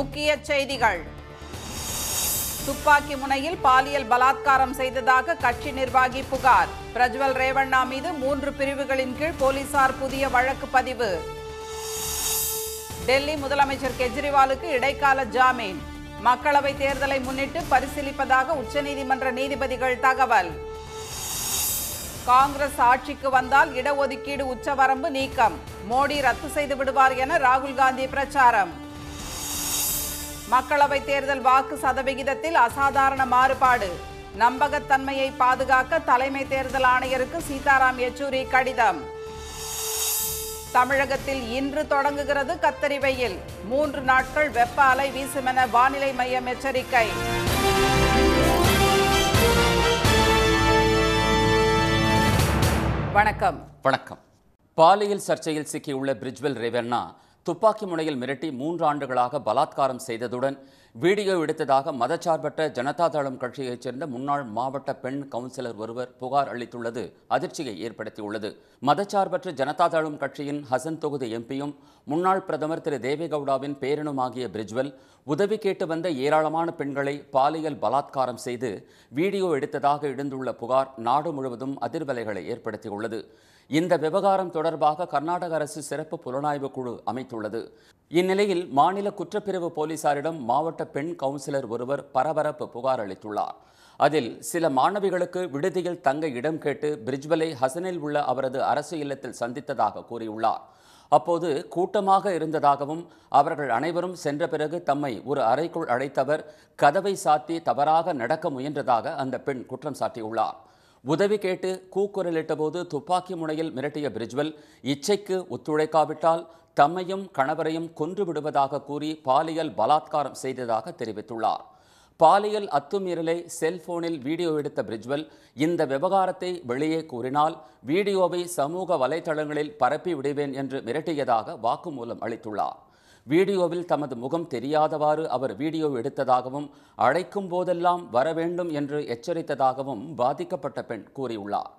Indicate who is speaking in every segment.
Speaker 1: முக்கிய செய்திகள் துப்பாக்கி முனையில் பாலியல் பலாத்காரம் செய்ததாக கட்சி நிர்வாகி புகார் பிரஜ்வல் ரேவண்ணா மீது மூன்று பிரிவுகளின் கீழ் போலீசார் புதிய வழக்கு பதிவு டெல்லி முதலமைச்சர் கெஜ்ரிவாலுக்கு இடைக்கால ஜாமீன் மக்களவை தேர்தலை முன்னிட்டு பரிசீலிப்பதாக உச்சநீதிமன்ற நீதிபதிகள் தகவல் காங்கிரஸ் ஆட்சிக்கு வந்தால் இடஒதுக்கீடு உச்சவரம்பு நீக்கம் மோடி ரத்து செய்து விடுவார் என ராகுல் காந்தி பிரச்சாரம் மக்களவைத் தேர்தல் வாக்கு சதவிகிதத்தில் அசாதாரண மாறுபாடு நம்பகத்தன்மையை பாதுகாக்க தலைமை தேர்தல் ஆணையருக்கு சீதாராம் யெச்சூரி கடிதம் தமிழகத்தில் இன்று தொடங்குகிறது கத்தரிவையில் மூன்று நாட்கள் வெப்ப அலை வீசுமென வானிலை மையம் எச்சரிக்கை வணக்கம் வணக்கம்
Speaker 2: பாலியல் சர்ச்சையில் சிக்கியுள்ள பிரிஜ்வெல் ரேவண்ணா துப்பாக்கி முனையில் மிரட்டி மூன்று ஆண்டுகளாக பலாத்காரம் செய்ததுடன் வீடியோ எடுத்ததாக மதச்சார்பற்ற ஜனதா தளம் கட்சியைச் சேர்ந்த முன்னாள் மாவட்ட பெண் கவுன்சிலர் ஒருவர் புகார் அளித்துள்ளது அதிர்ச்சியை ஏற்படுத்தியுள்ளது மதச்சார்பற்ற ஜனதா தளம் கட்சியின் ஹசன் தொகுதி எம்பியும் முன்னாள் பிரதமர் திரு தேவேகவுடாவின் பேரனுமாகிய பிரிஜ்வல் உதவி கேட்டு வந்த ஏராளமான பெண்களை பாலியல் பலாத்காரம் செய்து வீடியோ எடுத்ததாக எழுந்துள்ள புகார் நாடு முழுவதும் அதிர்வலைகளை ஏற்படுத்தியுள்ளது இந்த விவகாரம் தொடர்பாக கர்நாடக அரசு சிறப்பு புலனாய்வு குழு அமைத்துள்ளது இந்நிலையில் மாநில குற்றப்பிரிவு போலீசாரிடம் மாவட்ட பெண் கவுன்சிலர் ஒருவர் பரபரப்பு புகார் அளித்துள்ளார் அதில் சில மாணவிகளுக்கு விடுதியில் தங்க இடம் கேட்டு பிரிஜ்வலை ஹசனில் உள்ள அவரது அரசு இல்லத்தில் சந்தித்ததாக கூறியுள்ளார் அப்போது கூட்டமாக இருந்ததாகவும் அவர்கள் அனைவரும் சென்ற பிறகு தம்மை ஒரு அறைக்குள் அழைத்தவர் கதவை சாத்தி தவறாக நடக்க முயன்றதாக அந்த பெண் குற்றம் சாட்டியுள்ளார் உதவி கேட்டு கூக்குரலிட்டபோது துப்பாக்கி முனையில் மிரட்டிய பிரிஜ்வல் இச்சைக்கு ஒத்துழைக்காவிட்டால் தம்மையும் கணவரையும் கொன்று விடுவதாக கூறி பாலியல் பலாத்காரம் செய்ததாக தெரிவித்துள்ளார் பாலியல் அத்துமீறலை செல்போனில் வீடியோ எடுத்த பிரிஜ்வல் இந்த விவகாரத்தை வெளியே கூறினால் வீடியோவை சமூக வலைதளங்களில் பரப்பி விடுவேன் என்று மிரட்டியதாக வாக்குமூலம் அளித்துள்ளார் வீடியோவில் தமது முகம் தெரியாதவாறு அவர் வீடியோ எடுத்ததாகவும் அழைக்கும் போதெல்லாம் வரவேண்டும் என்று எச்சரித்ததாகவும் பாதிக்கப்பட்ட பெண் கூறியுள்ளார்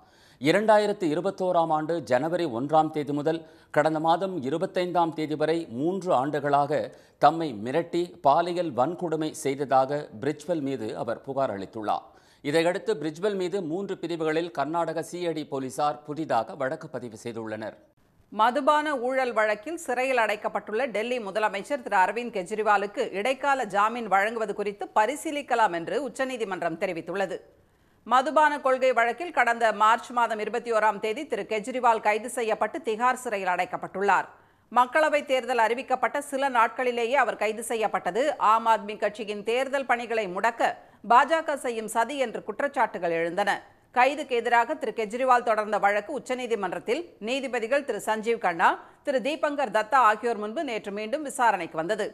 Speaker 2: இரண்டாயிரத்து இருபத்தோராம் ஆண்டு ஜனவரி ஒன்றாம் தேதி முதல் கடந்த மாதம் இருபத்தைந்தாம் தேதி வரை மூன்று ஆண்டுகளாக தம்மை மிரட்டி பாலியல் வன்கொடுமை செய்ததாக பிரிட்ஜ்வெல் மீது அவர் புகார் அளித்துள்ளார் இதையடுத்து பிரிட்ஜ்வெல் மீது மூன்று பிரிவுகளில் கர்நாடக சிஐடி போலீசார் புதிதாக வழக்கு பதிவு செய்துள்ளனர்
Speaker 1: மதுபான ஊழல் வழக்கில் சிறையில் அடைக்கப்பட்டுள்ள டெல்லி முதலமைச்சர் திரு அரவிந்த் கெஜ்ரிவாலுக்கு இடைக்கால ஜாமீன் வழங்குவது குறித்து பரிசீலிக்கலாம் என்று உச்சநீதிமன்றம் தெரிவித்துள்ளது மதுபான கொள்கை வழக்கில் கடந்த மார்ச் மாதம் இருபத்தி ஓராம் தேதி திரு கெஜ்ரிவால் கைது செய்யப்பட்டு திகார் சிறையில் அடைக்கப்பட்டுள்ளார் மக்களவைத் தேர்தல் அறிவிக்கப்பட்ட சில நாட்களிலேயே அவர் கைது செய்யப்பட்டது ஆம் ஆத்மி கட்சியின் தேர்தல் பணிகளை முடக்க பாஜக செய்யும் சதி என்று குற்றச்சாட்டுகள் எழுந்தன கைதுக்கு எதிராக திரு கெஜ்ரிவால் தொடர்ந்த வழக்கு உச்சநீதிமன்றத்தில் நீதிபதிகள் திரு சஞ்சீவ் கண்ணா திரு தீபங்கர் தத்தா ஆகியோர் முன்பு நேற்று மீண்டும் விசாரணைக்கு வந்தது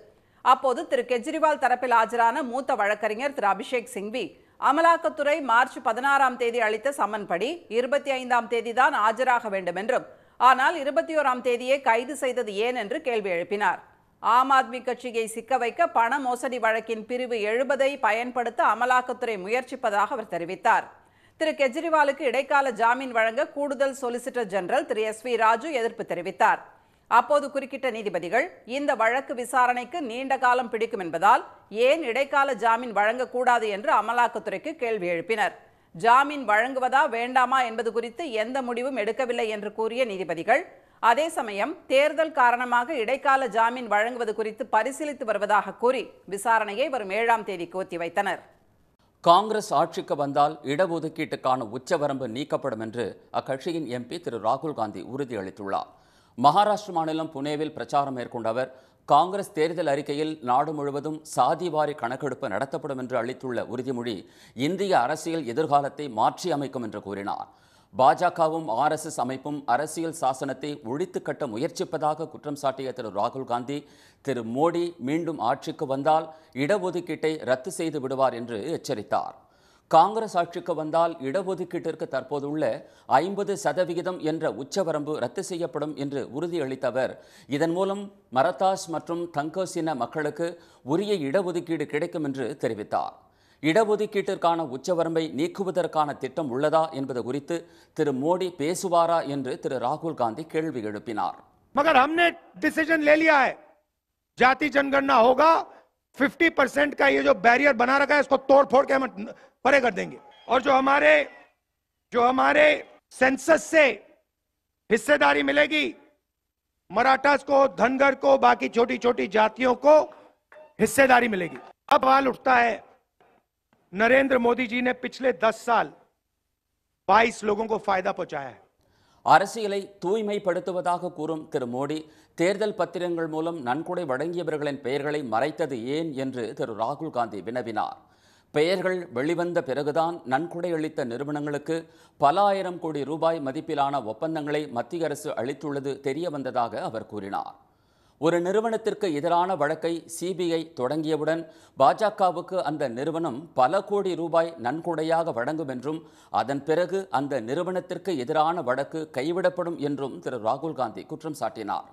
Speaker 1: அப்போது திரு கெஜ்ரிவால் தரப்பில் ஆஜரான மூத்த வழக்கறிஞர் திரு அபிஷேக் சிங்வி அமலாக்கத்துறை மார்ச் பதினாறாம் தேதி அளித்த சம்மன்படி இருபத்தி ஐந்தாம் தேதி தான் ஆஜராக வேண்டும் என்றும் ஆனால் இருபத்தி ஓராம் தேதியே கைது செய்தது ஏன் என்று கேள்வி எழுப்பினார் ஆம் ஆத்மி கட்சியை சிக்க வைக்க பண மோசடி வழக்கின் பிரிவு எழுபதை பயன்படுத்த அமலாக்கத்துறை முயற்சிப்பதாக அவர் தெரிவித்தார் திரு கெஜ்ரிவாலுக்கு இடைக்கால ஜாமீன் வழங்க கூடுதல் சொலிசிட்டர் ஜெனரல் திரு எஸ் வி ராஜு எதிர்ப்பு தெரிவித்தார் அப்போது குறுக்கிட்ட நீதிபதிகள் இந்த வழக்கு விசாரணைக்கு நீண்ட காலம் பிடிக்கும் என்பதால் ஏன் இடைக்கால ஜாமீன் வழங்கக்கூடாது என்று அமலாக்கத்துறைக்கு கேள்வி எழுப்பினர் ஜாமீன் வழங்குவதா வேண்டாமா என்பது குறித்து எந்த முடிவும் எடுக்கவில்லை என்று கூறிய நீதிபதிகள் அதே சமயம் தேர்தல் காரணமாக இடைக்கால ஜாமீன் வழங்குவது குறித்து பரிசீலித்து வருவதாக கூறி விசாரணையை வரும் ஏழாம் தேதிக்கு ஒத்திவைத்தனர்
Speaker 2: காங்கிரஸ் ஆட்சிக்கு வந்தால் இடஒதுக்கீட்டுக்கான உச்சவரம்பு நீக்கப்படும் என்று அக்கட்சியின் எம்பி திரு ராகுல் காந்தி உறுதியளித்துள்ளார் மகாராஷ்டிர மாநிலம் புனேவில் பிரச்சாரம் மேற்கொண்ட அவர் காங்கிரஸ் தேர்தல் அறிக்கையில் நாடு முழுவதும் சாதிவாரி கணக்கெடுப்பு நடத்தப்படும் என்று அளித்துள்ள உறுதிமொழி இந்திய அரசியல் எதிர்காலத்தை மாற்றி அமைக்கும் என்று கூறினார் பாஜகவும் எஸ் அமைப்பும் அரசியல் சாசனத்தை ஒழித்து கட்ட முயற்சிப்பதாக குற்றம் சாட்டிய திரு ராகுல் காந்தி திரு மோடி மீண்டும் ஆட்சிக்கு வந்தால் இடஒதுக்கீட்டை ரத்து செய்து விடுவார் என்று எச்சரித்தார் காங்கிரஸ் ஆட்சிக்கு வந்தால் இடஒதுக்கீட்டிற்கு தற்போதுள்ள ஐம்பது சதவிகிதம் என்ற உச்சவரம்பு ரத்து செய்யப்படும் என்று உறுதியளித்தவர் இதன் மூலம் மரத்தாஸ் மற்றும் தங்கோசின மக்களுக்கு உரிய இடஒதுக்கீடு கிடைக்கும் என்று தெரிவித்தார் இடஒதுக்கீட்டிற்கான உச்சவரம்பை நீக்குவதற்கான திட்டம் உள்ளதா என்பது குறித்து திரு மோடி பேசுவாரா என்று திரு ராகுல் காந்தி கேள்வி எழுப்பினார் मगर हमने डिसीजन ले लिया है जाति जनगणना होगा 50 परसेंट का ये जो बैरियर बना रखा है इसको तोड़ फोड़ के हम परे कर देंगे और जो हमारे जो हमारे सेंसस से हिस्सेदारी मिलेगी मराठास को धनगर को बाकी छोटी छोटी जातियों को हिस्सेदारी मिलेगी अब हाल उठता है नरेंद्र मोदी जी ने पिछले दस साल बाईस लोगों को फायदा पहुंचाया है அரசியலை தூய்மைப்படுத்துவதாக கூறும் திரு மோடி தேர்தல் பத்திரங்கள் மூலம் நன்கொடை வழங்கியவர்களின் பெயர்களை மறைத்தது ஏன் என்று திரு ராகுல் காந்தி வினவினார் பெயர்கள் வெளிவந்த பிறகுதான் நன்கொடை அளித்த நிறுவனங்களுக்கு பல ஆயிரம் கோடி ரூபாய் மதிப்பிலான ஒப்பந்தங்களை மத்திய அரசு அளித்துள்ளது தெரியவந்ததாக அவர் கூறினார் ஒரு நிறுவனத்திற்கு எதிரான வழக்கை சிபிஐ தொடங்கியவுடன் பாஜகவுக்கு அந்த நிறுவனம் பல கோடி ரூபாய் நன்கொடையாக வழங்கும் என்றும் அதன் பிறகு அந்த நிறுவனத்திற்கு எதிரான வழக்கு கைவிடப்படும் என்றும் திரு ராகுல்காந்தி குற்றம் சாட்டினார்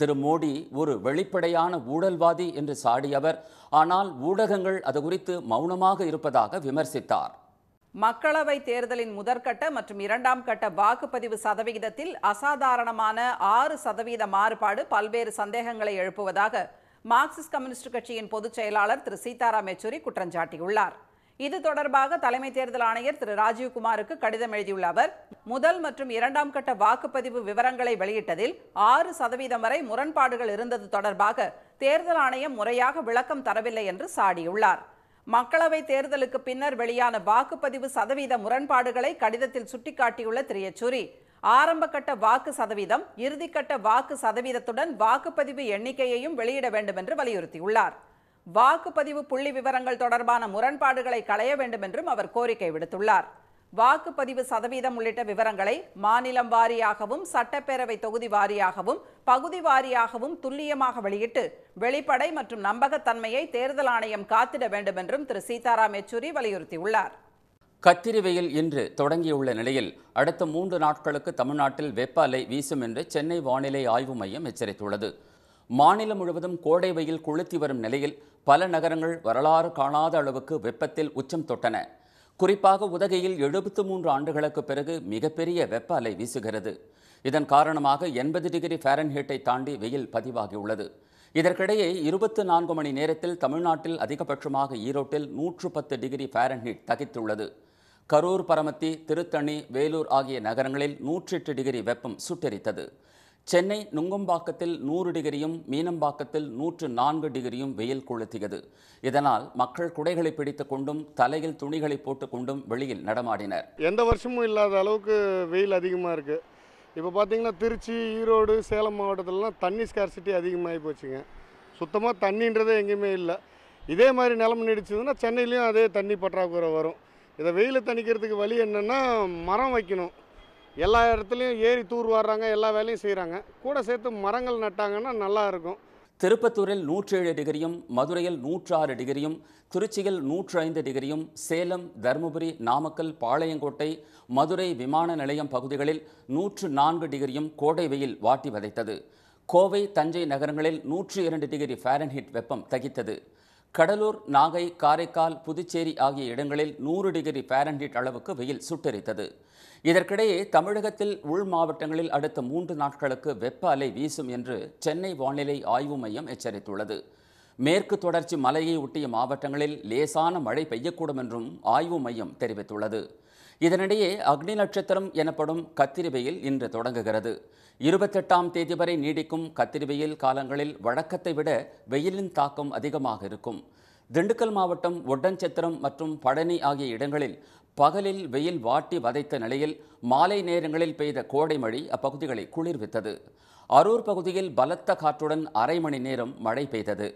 Speaker 2: திரு மோடி ஒரு வெளிப்படையான ஊழல்வாதி என்று சாடியவர் ஆனால் ஊடகங்கள் அது குறித்து மௌனமாக இருப்பதாக விமர்சித்தார்
Speaker 1: மக்களவை தேர்தலின் முதற்கட்ட மற்றும் இரண்டாம் கட்ட வாக்குப்பதிவு சதவிகிதத்தில் அசாதாரணமான ஆறு சதவீத மாறுபாடு பல்வேறு சந்தேகங்களை எழுப்புவதாக மார்க்சிஸ்ட் கம்யூனிஸ்ட் கட்சியின் பொதுச் செயலாளர் திரு சீதாராம் யெச்சூரி குற்றம் சாட்டியுள்ளார் இது தொடர்பாக தலைமை தேர்தல் ஆணையர் திரு ராஜீவ்குமாருக்கு கடிதம் எழுதியுள்ள அவர் முதல் மற்றும் இரண்டாம் கட்ட வாக்குப்பதிவு விவரங்களை வெளியிட்டதில் ஆறு சதவீதம் வரை முரண்பாடுகள் இருந்தது தொடர்பாக தேர்தல் ஆணையம் முறையாக விளக்கம் தரவில்லை என்று சாடியுள்ளார் மக்களவை தேர்தலுக்கு பின்னர் வெளியான வாக்குப்பதிவு சதவீத முரண்பாடுகளை கடிதத்தில் சுட்டிக்காட்டியுள்ள திரு யெச்சூரி ஆரம்பகட்ட வாக்கு சதவீதம் இறுதிக்கட்ட வாக்கு சதவீதத்துடன் வாக்குப்பதிவு எண்ணிக்கையையும் வெளியிட வேண்டும் என்று வலியுறுத்தியுள்ளார் வாக்குப்பதிவு புள்ளி விவரங்கள் தொடர்பான முரண்பாடுகளை களைய வேண்டும் என்றும் அவர் கோரிக்கை விடுத்துள்ளார் வாக்குப்பதிவு சதவீதம் உள்ளிட்ட விவரங்களை மாநிலம் வாரியாகவும் சட்டப்பேரவை தொகுதி வாரியாகவும் பகுதி வாரியாகவும் துல்லியமாக வெளியிட்டு வெளிப்படை மற்றும் நம்பகத்தன்மையை தேர்தல் ஆணையம் காத்திட வேண்டும் என்றும் திரு சீதாராம் யெச்சூரி வலியுறுத்தியுள்ளார்
Speaker 2: கத்திரிவெயில் இன்று தொடங்கியுள்ள நிலையில் அடுத்த மூன்று நாட்களுக்கு தமிழ்நாட்டில் வெப்ப அலை வீசும் என்று சென்னை வானிலை ஆய்வு மையம் எச்சரித்துள்ளது மாநிலம் முழுவதும் கோடை வெயில் கொளுத்தி வரும் நிலையில் பல நகரங்கள் வரலாறு காணாத அளவுக்கு வெப்பத்தில் உச்சம் தொட்டன குறிப்பாக உதகையில் எழுபத்து மூன்று ஆண்டுகளுக்கு பிறகு மிகப்பெரிய வெப்ப அலை வீசுகிறது இதன் காரணமாக எண்பது டிகிரி ஃபாரன்ஹீட்டை தாண்டி வெயில் பதிவாகியுள்ளது இதற்கிடையே இருபத்து நான்கு மணி நேரத்தில் தமிழ்நாட்டில் அதிகபட்சமாக ஈரோட்டில் நூற்று பத்து டிகிரி ஃபாரன்ஹீட் தகித்துள்ளது கரூர் பரமத்தி திருத்தணி வேலூர் ஆகிய நகரங்களில் நூற்றி எட்டு டிகிரி வெப்பம் சுட்டெரித்தது சென்னை நுங்கம்பாக்கத்தில் நூறு டிகிரியும் மீனம்பாக்கத்தில் நூற்று நான்கு டிகிரியும் வெயில் கொளுத்தியது இதனால் மக்கள் குடைகளை பிடித்து கொண்டும் தலையில் துணிகளை கொண்டும் வெளியில் நடமாடினர் எந்த வருஷமும் இல்லாத அளவுக்கு வெயில் அதிகமாக இருக்குது இப்போ பார்த்தீங்கன்னா திருச்சி ஈரோடு சேலம் மாவட்டத்திலலாம் தண்ணி ஸ்கார்சிட்டி அதிகமாகி போச்சுங்க சுத்தமாக தண்ணின்றதே எங்கேயுமே இல்லை இதே மாதிரி நிலம் நீடிச்சதுன்னா சென்னையிலையும் அதே தண்ணி பற்றாக்குறை வரும் இதை வெயிலை தணிக்கிறதுக்கு வழி என்னென்னா மரம் வைக்கணும் எல்லா இடத்துலையும் ஏறி தூர் வர்றாங்க எல்லா வேலையும் செய்கிறாங்க கூட சேர்த்து மரங்கள் நட்டாங்கன்னா நல்லா இருக்கும் திருப்பத்தூரில் நூற்றேழு டிகிரியும் மதுரையில் நூற்றாறு டிகிரியும் திருச்சியில் நூற்றைந்து ஐந்து டிகிரியும் சேலம் தருமபுரி நாமக்கல் பாளையங்கோட்டை மதுரை விமான நிலையம் பகுதிகளில் நூற்று நான்கு டிகிரியும் கோடை வெயில் வாட்டி வதைத்தது கோவை தஞ்சை நகரங்களில் நூற்று இரண்டு டிகிரி ஃபாரன்ஹிட் வெப்பம் தகித்தது கடலூர் நாகை காரைக்கால் புதுச்சேரி ஆகிய இடங்களில் நூறு டிகிரி ஃபாரன்ஹீட் அளவுக்கு வெயில் சுட்டெரித்தது இதற்கிடையே தமிழகத்தில் உள் மாவட்டங்களில் அடுத்த மூன்று நாட்களுக்கு வெப்ப அலை வீசும் என்று சென்னை வானிலை ஆய்வு மையம் எச்சரித்துள்ளது மேற்கு தொடர்ச்சி மலையை ஒட்டிய மாவட்டங்களில் லேசான மழை பெய்யக்கூடும் என்றும் ஆய்வு மையம் தெரிவித்துள்ளது இதனிடையே அக்னி நட்சத்திரம் எனப்படும் கத்திரி வெயில் இன்று தொடங்குகிறது இருபத்தெட்டாம் தேதி வரை நீடிக்கும் கத்திரி வெயில் காலங்களில் வழக்கத்தை விட வெயிலின் தாக்கம் அதிகமாக இருக்கும் திண்டுக்கல் மாவட்டம் ஒட்டஞ்சத்திரம் மற்றும் பழனி ஆகிய இடங்களில் பகலில் வெயில் வாட்டி வதைத்த நிலையில் மாலை நேரங்களில் பெய்த கோடை மழை அப்பகுதிகளை குளிர்வித்தது அரூர் பகுதியில் பலத்த காற்றுடன் அரை மணி நேரம் மழை பெய்தது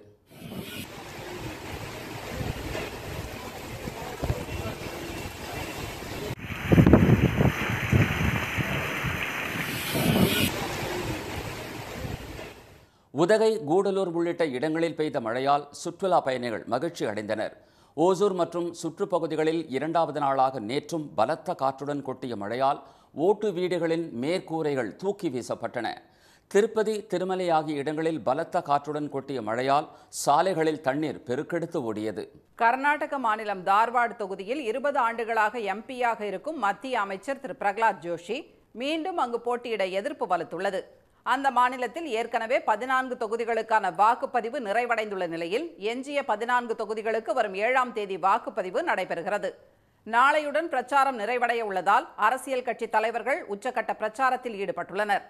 Speaker 2: உதகை கூடலூர் உள்ளிட்ட இடங்களில் பெய்த மழையால் சுற்றுலா பயணிகள் மகிழ்ச்சி அடைந்தனர் ஓசூர் மற்றும் சுற்றுப்பகுதிகளில் இரண்டாவது நாளாக நேற்றும் பலத்த காற்றுடன் கொட்டிய மழையால் ஓட்டு வீடுகளின் மேற்கூரைகள் தூக்கி வீசப்பட்டன திருப்பதி திருமலை ஆகிய இடங்களில் பலத்த காற்றுடன் கொட்டிய மழையால் சாலைகளில் தண்ணீர் பெருக்கெடுத்து ஓடியது
Speaker 1: கர்நாடக மாநிலம் தார்வாடு தொகுதியில் இருபது ஆண்டுகளாக எம்பியாக இருக்கும் மத்திய அமைச்சர் திரு பிரகலாத் ஜோஷி மீண்டும் அங்கு போட்டியிட எதிர்ப்பு வலுத்துள்ளது அந்த மாநிலத்தில் ஏற்கனவே பதினான்கு தொகுதிகளுக்கான வாக்குப்பதிவு நிறைவடைந்துள்ள நிலையில் எஞ்சிய பதினான்கு தொகுதிகளுக்கு வரும் ஏழாம் தேதி வாக்குப்பதிவு நடைபெறுகிறது நாளையுடன் பிரச்சாரம் நிறைவடைய உள்ளதால் அரசியல் கட்சி தலைவர்கள் உச்சக்கட்ட பிரச்சாரத்தில் ஈடுபட்டுள்ளனர்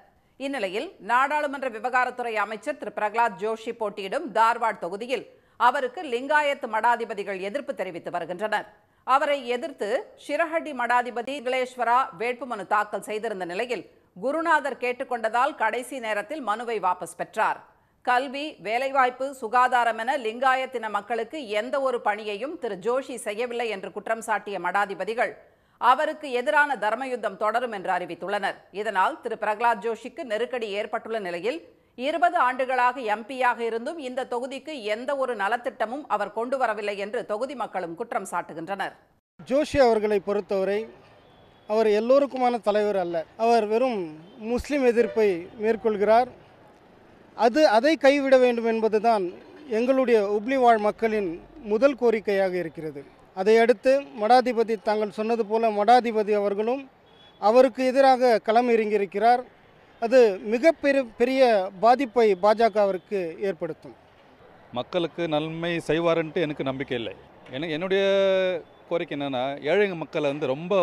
Speaker 1: இந்நிலையில் நாடாளுமன்ற விவகாரத்துறை அமைச்சர் திரு பிரகலாத் ஜோஷி போட்டியிடும் தார்வாட் தொகுதியில் அவருக்கு லிங்காயத் மடாதிபதிகள் எதிர்ப்பு தெரிவித்து வருகின்றனர் அவரை எதிர்த்து ஷிரஹட்டி மடாதிபதி கிளேஸ்வரா வேட்புமனு தாக்கல் செய்திருந்த நிலையில் குருநாதர் கேட்டுக்கொண்டதால் கடைசி நேரத்தில் மனுவை வாபஸ் பெற்றார் கல்வி வேலைவாய்ப்பு சுகாதாரம் என லிங்காயத்தின மக்களுக்கு எந்த ஒரு பணியையும் திரு ஜோஷி செய்யவில்லை என்று குற்றம் சாட்டிய மடாதிபதிகள் அவருக்கு எதிரான தர்மயுத்தம் தொடரும் என்று அறிவித்துள்ளனர் இதனால் திரு பிரகலாத் ஜோஷிக்கு நெருக்கடி ஏற்பட்டுள்ள நிலையில் இருபது ஆண்டுகளாக எம்பியாக இருந்தும் இந்த தொகுதிக்கு எந்த ஒரு நலத்திட்டமும் அவர் கொண்டு வரவில்லை என்று தொகுதி மக்களும் குற்றம் சாட்டுகின்றனர்
Speaker 2: ஜோஷி அவர்களை பொறுத்தவரை அவர் எல்லோருக்குமான தலைவர் அல்ல அவர் வெறும் முஸ்லீம் எதிர்ப்பை மேற்கொள்கிறார் அது அதை கைவிட வேண்டும் என்பதுதான் எங்களுடைய உப்ளி வாழ் மக்களின் முதல் கோரிக்கையாக இருக்கிறது அதையடுத்து மடாதிபதி தாங்கள் சொன்னது போல மடாதிபதி அவர்களும் அவருக்கு எதிராக களம் இறங்கியிருக்கிறார் அது மிக பெரு பெரிய பாதிப்பை பாஜகவிற்கு ஏற்படுத்தும்
Speaker 1: மக்களுக்கு நன்மை செய்வார்ன்ட்டு எனக்கு நம்பிக்கை இல்லை என்னுடைய கோரிக்கை என்னென்னா ஏழைங்க மக்கள் வந்து ரொம்ப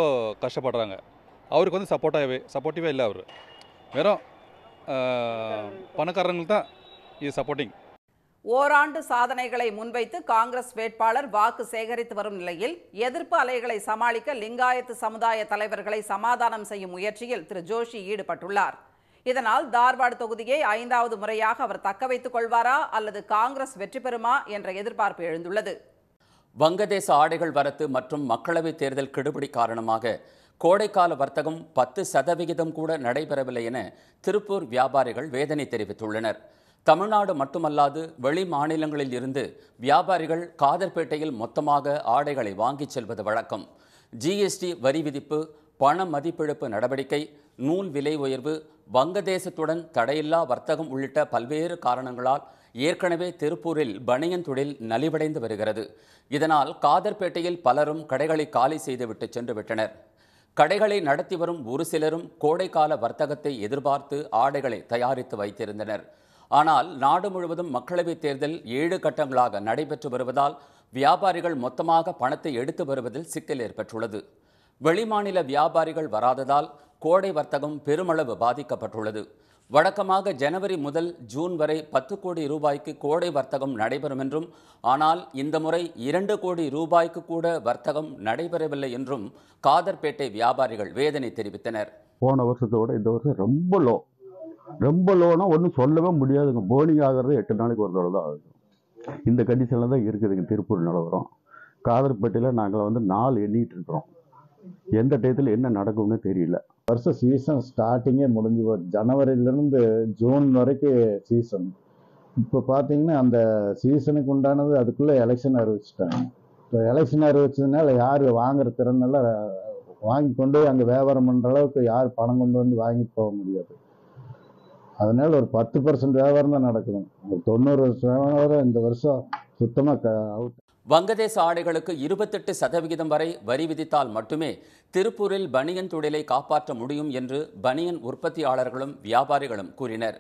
Speaker 1: கஷ்டப்படுறாங்க அவருக்கு வந்து சப்போர்ட்டாகவே சப்போர்ட்டிவாக இல்லை அவர் வெறும்
Speaker 2: பணக்காரங்களுக்கு தான் இது சப்போர்ட்டிங்
Speaker 1: ஓராண்டு சாதனைகளை முன்வைத்து காங்கிரஸ் வேட்பாளர் வாக்கு சேகரித்து வரும் நிலையில் எதிர்ப்பு அலைகளை சமாளிக்க லிங்காயத்து சமுதாய தலைவர்களை சமாதானம் செய்யும் முயற்சியில் திரு ஜோஷி ஈடுபட்டுள்ளார் இதனால் தார்வாடு தொகுதியை ஐந்தாவது முறையாக அவர் தக்க வைத்துக் கொள்வாரா அல்லது காங்கிரஸ் வெற்றி பெறுமா என்ற எதிர்பார்ப்பு எழுந்துள்ளது
Speaker 2: வங்கதேச ஆடைகள் வரத்து மற்றும் மக்களவைத் தேர்தல் கெடுபிடி காரணமாக கோடைக்கால வர்த்தகம் பத்து சதவிகிதம் கூட நடைபெறவில்லை என திருப்பூர் வியாபாரிகள் வேதனை தெரிவித்துள்ளனர் தமிழ்நாடு மட்டுமல்லாது வெளி மாநிலங்களில் இருந்து வியாபாரிகள் காதர்பேட்டையில் மொத்தமாக ஆடைகளை வாங்கிச் செல்வது வழக்கம் ஜிஎஸ்டி வரி விதிப்பு பண மதிப்பிழப்பு நடவடிக்கை நூல் விலை உயர்வு வங்கதேசத்துடன் தடையில்லா வர்த்தகம் உள்ளிட்ட பல்வேறு காரணங்களால் ஏற்கனவே திருப்பூரில் பனியன் தொழில் நலிவடைந்து வருகிறது இதனால் காதர்பேட்டையில் பலரும் கடைகளை காலி செய்துவிட்டு சென்றுவிட்டனர் கடைகளை நடத்தி வரும் ஒரு சிலரும் கோடைக்கால வர்த்தகத்தை எதிர்பார்த்து ஆடைகளை தயாரித்து வைத்திருந்தனர் ஆனால் நாடு முழுவதும் மக்களவைத் தேர்தல் ஏழு கட்டங்களாக நடைபெற்று வருவதால் வியாபாரிகள் மொத்தமாக பணத்தை எடுத்து வருவதில் சிக்கல் ஏற்பட்டுள்ளது வெளிமாநில வியாபாரிகள் வராததால் கோடை வர்த்தகம் பெருமளவு பாதிக்கப்பட்டுள்ளது வழக்கமாக ஜனவரி முதல் ஜூன் வரை பத்து கோடி ரூபாய்க்கு கோடை வர்த்தகம் நடைபெறும் என்றும் ஆனால் இந்த முறை இரண்டு கோடி ரூபாய்க்கு கூட வர்த்தகம் நடைபெறவில்லை என்றும் காதர்பேட்டை வியாபாரிகள் வேதனை தெரிவித்தனர் போன வருஷத்தோட இந்த வருஷம் ரொம்ப லோ ரொம்ப லோனா ஒன்றும் சொல்லவே முடியாதுங்க போனிங் ஆகிறது எட்டு நாளைக்கு ஒரு தடவை தான் ஆகுது இந்த கண்டிஷனில் தான் இருக்குதுங்க திருப்பூர் நிலவரம் காதர்பேட்டையில் நாங்கள் வந்து நாள் எண்ணிட்டு இருக்கிறோம் எந்த டயத்தில் என்ன நடக்கும்னு தெரியல வருஷ சீசன் ஸ்டார்டிங்கே முடிஞ்சு போச்சு ஜனவரியிலேருந்து ஜூன் வரைக்கும் சீசன் இப்போ பார்த்தீங்கன்னா அந்த சீசனுக்கு உண்டானது அதுக்குள்ளே எலெக்ஷன் அறிவிச்சிட்டாங்க இப்போ எலெக்ஷன் அறிவிச்சதுனால யார் வாங்குற திறனெல்லாம் வாங்கி கொண்டு போய் அங்கே வியாபாரம் பண்ணுற அளவுக்கு யார் பணம் கொண்டு வந்து வாங்கி போக முடியாது அதனால ஒரு பத்து பர்சன்ட் வியாபாரம் தான் நடக்கணும் ஒரு தொண்ணூறு சதவீதம் இந்த வருஷம் சுத்தமாக க அவுட் வங்கதேச ஆடைகளுக்கு இருபத்தெட்டு சதவிகிதம் வரை வரி விதித்தால் மட்டுமே திருப்பூரில் பனியன் தொழிலை காப்பாற்ற முடியும் என்று பனியன் உற்பத்தியாளர்களும் வியாபாரிகளும் கூறினர்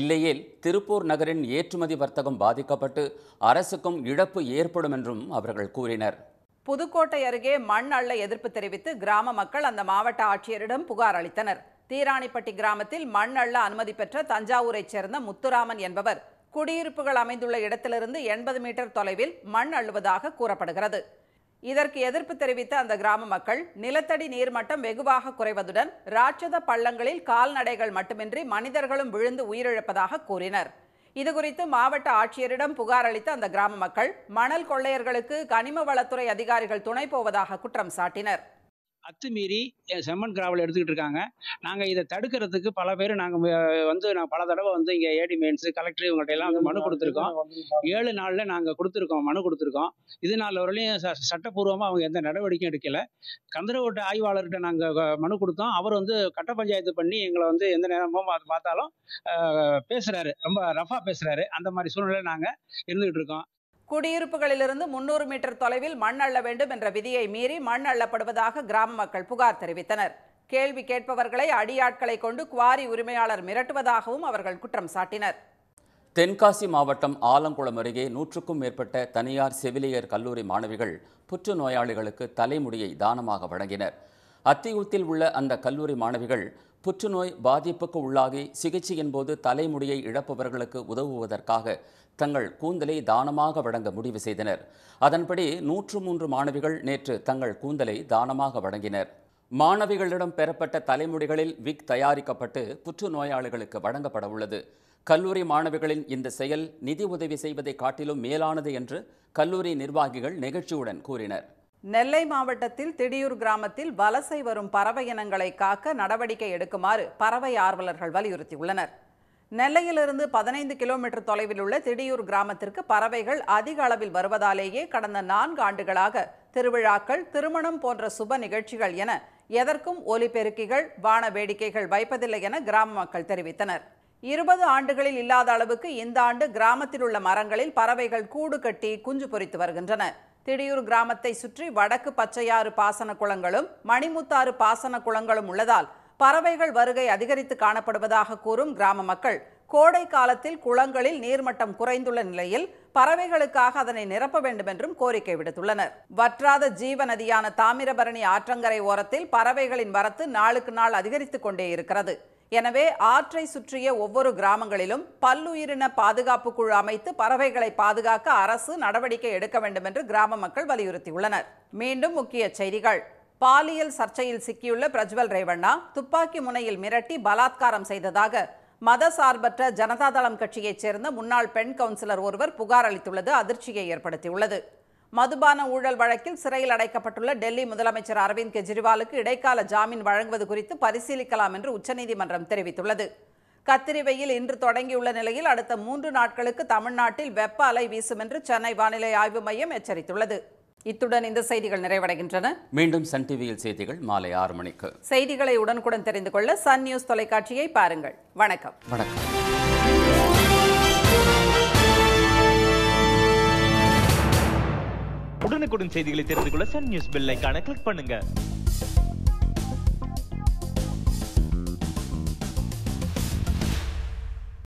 Speaker 2: இல்லையேல் திருப்பூர் நகரின் ஏற்றுமதி வர்த்தகம் பாதிக்கப்பட்டு அரசுக்கும் இழப்பு ஏற்படும் என்றும் அவர்கள் கூறினர்
Speaker 1: புதுக்கோட்டை அருகே மண் அள்ள எதிர்ப்பு தெரிவித்து கிராம மக்கள் அந்த மாவட்ட ஆட்சியரிடம் புகார் அளித்தனர் தீராணிப்பட்டி கிராமத்தில் மண் அள்ள அனுமதி பெற்ற தஞ்சாவூரைச் சேர்ந்த முத்துராமன் என்பவர் குடியிருப்புகள் அமைந்துள்ள இடத்திலிருந்து எண்பது மீட்டர் தொலைவில் மண் அள்ளுவதாக கூறப்படுகிறது இதற்கு எதிர்ப்பு தெரிவித்த அந்த கிராம மக்கள் நிலத்தடி நீர்மட்டம் வெகுவாக குறைவதுடன் ராட்சத பள்ளங்களில் கால்நடைகள் மட்டுமின்றி மனிதர்களும் விழுந்து உயிரிழப்பதாக கூறினர் இதுகுறித்து மாவட்ட ஆட்சியரிடம் புகார் அளித்த அந்த கிராம மக்கள் மணல் கொள்ளையர்களுக்கு கனிம வளத்துறை அதிகாரிகள் துணை போவதாக குற்றம் சாட்டினர்
Speaker 2: அத்துமீறி செம்மன் கிராவல் எடுத்துக்கிட்டு இருக்காங்க நாங்கள் இதை தடுக்கிறதுக்கு பல பேர் நாங்கள் வந்து நான் பல தடவை வந்து இங்கே ஏடி மெயின்ஸு கலெக்டர் இவங்கள்ட்ட எல்லாம் வந்து மனு கொடுத்துருக்கோம் ஏழு நாளில் நாங்கள் கொடுத்துருக்கோம் மனு கொடுத்துருக்கோம் இது நாள் வரலையும் ச சட்டப்பூர்வமாக அவங்க எந்த நடவடிக்கையும் எடுக்கலை கந்தரவோட்ட ஆய்வாளர்கிட்ட நாங்கள் மனு கொடுத்தோம் அவர் வந்து கட்ட பஞ்சாயத்து பண்ணி எங்களை வந்து எந்த நேரமும் பார்த்தாலும் பேசுகிறாரு ரொம்ப ரஃபாக பேசுகிறாரு அந்த மாதிரி சூழ்நிலை நாங்கள் இருந்துகிட்டு இருக்கோம்
Speaker 1: குடியிருப்புகளிலிருந்து முன்னூறு மீட்டர் தொலைவில் மண் அள்ள வேண்டும் என்ற விதியை மீறி மண் அள்ளப்படுவதாக கிராம மக்கள் புகார் தெரிவித்தனர் கேள்வி கேட்பவர்களை அடியாட்களை கொண்டு குவாரி உரிமையாளர் மிரட்டுவதாகவும் அவர்கள் குற்றம் சாட்டினர்
Speaker 2: தென்காசி மாவட்டம் ஆலங்குளம் அருகே நூற்றுக்கும் மேற்பட்ட தனியார் செவிலியர் கல்லூரி மாணவிகள் புற்றுநோயாளிகளுக்கு தலைமுடியை தானமாக வழங்கினர் அத்தியூத்தில் உள்ள அந்த கல்லூரி மாணவிகள் புற்றுநோய் பாதிப்புக்கு உள்ளாகி சிகிச்சையின் போது தலைமுடியை இழப்பவர்களுக்கு உதவுவதற்காக தங்கள் கூந்தலை தானமாக வழங்க முடிவு செய்தனர் அதன்படி நூற்று மூன்று மாணவிகள் நேற்று தங்கள் கூந்தலை தானமாக வழங்கினர் மாணவிகளிடம் பெறப்பட்ட தலைமுடிகளில் விக் தயாரிக்கப்பட்டு புற்றுநோயாளிகளுக்கு வழங்கப்பட உள்ளது கல்லூரி மாணவிகளின் இந்த செயல் நிதி உதவி செய்வதை காட்டிலும் மேலானது என்று கல்லூரி நிர்வாகிகள் நிகழ்ச்சியுடன் கூறினர்
Speaker 1: நெல்லை மாவட்டத்தில் திடியூர் கிராமத்தில் வலசை வரும் பறவை இனங்களை காக்க நடவடிக்கை எடுக்குமாறு பறவை ஆர்வலர்கள் வலியுறுத்தியுள்ளனர் நெல்லையிலிருந்து பதினைந்து கிலோமீட்டர் தொலைவில் உள்ள திடியூர் கிராமத்திற்கு பறவைகள் அதிக அளவில் வருவதாலேயே கடந்த நான்கு ஆண்டுகளாக திருவிழாக்கள் திருமணம் போன்ற சுப நிகழ்ச்சிகள் என எதற்கும் ஒலிபெருக்கிகள் வான வேடிக்கைகள் வைப்பதில்லை என கிராம மக்கள் தெரிவித்தனர் இருபது ஆண்டுகளில் இல்லாத அளவுக்கு இந்த ஆண்டு கிராமத்தில் உள்ள மரங்களில் பறவைகள் கூடு கட்டி குஞ்சு பொறித்து வருகின்றன திடியூர் கிராமத்தை சுற்றி வடக்கு பச்சையாறு பாசன குளங்களும் மணிமுத்தாறு பாசன குளங்களும் உள்ளதால் பறவைகள் வருகை அதிகரித்து காணப்படுவதாக கூறும் கிராம மக்கள் கோடை காலத்தில் குளங்களில் நீர்மட்டம் குறைந்துள்ள நிலையில் பறவைகளுக்காக அதனை நிரப்ப வேண்டும் என்றும் கோரிக்கை விடுத்துள்ளனர் வற்றாத ஜீவ நதியான தாமிரபரணி ஆற்றங்கரை ஓரத்தில் பறவைகளின் வரத்து நாளுக்கு நாள் அதிகரித்துக் கொண்டே இருக்கிறது எனவே ஆற்றை சுற்றிய ஒவ்வொரு கிராமங்களிலும் பல்லுயிரின பாதுகாப்பு குழு அமைத்து பறவைகளை பாதுகாக்க அரசு நடவடிக்கை எடுக்க வேண்டும் என்று கிராம மக்கள் வலியுறுத்தியுள்ளனர் மீண்டும் முக்கிய செய்திகள் பாலியல் சர்ச்சையில் சிக்கியுள்ள பிரஜ்வல் ரேவண்ணா துப்பாக்கி முனையில் மிரட்டி பலாத்காரம் செய்ததாக மத சார்பற்ற ஜனதாதளம் கட்சியைச் சேர்ந்த முன்னாள் பெண் கவுன்சிலர் ஒருவர் புகார் அளித்துள்ளது அதிர்ச்சியை ஏற்படுத்தியுள்ளது மதுபான ஊழல் வழக்கில் சிறையில் அடைக்கப்பட்டுள்ள டெல்லி முதலமைச்சர் அரவிந்த் கெஜ்ரிவாலுக்கு இடைக்கால ஜாமீன் வழங்குவது குறித்து பரிசீலிக்கலாம் என்று உச்சநீதிமன்றம் தெரிவித்துள்ளது கத்திரிவையில் இன்று தொடங்கியுள்ள நிலையில் அடுத்த மூன்று நாட்களுக்கு தமிழ்நாட்டில் வெப்ப அலை வீசும் என்று சென்னை வானிலை ஆய்வு மையம் எச்சரித்துள்ளது இத்துடன் இந்த செய்திகள் நிறைவடைகின்றன
Speaker 2: மீண்டும் சன் டிவியில் செய்திகள் மாலை ஆறு மணிக்கு
Speaker 1: செய்திகளை உடனுக்குடன் தெரிந்து கொள்ள சன் நியூஸ் தொலைக்காட்சியை பாருங்கள் வணக்கம்
Speaker 2: வணக்கம் உடனுக்குடன் செய்திகளை தெரிந்து கொள்ள சன் நியூஸ் பண்ணுங்க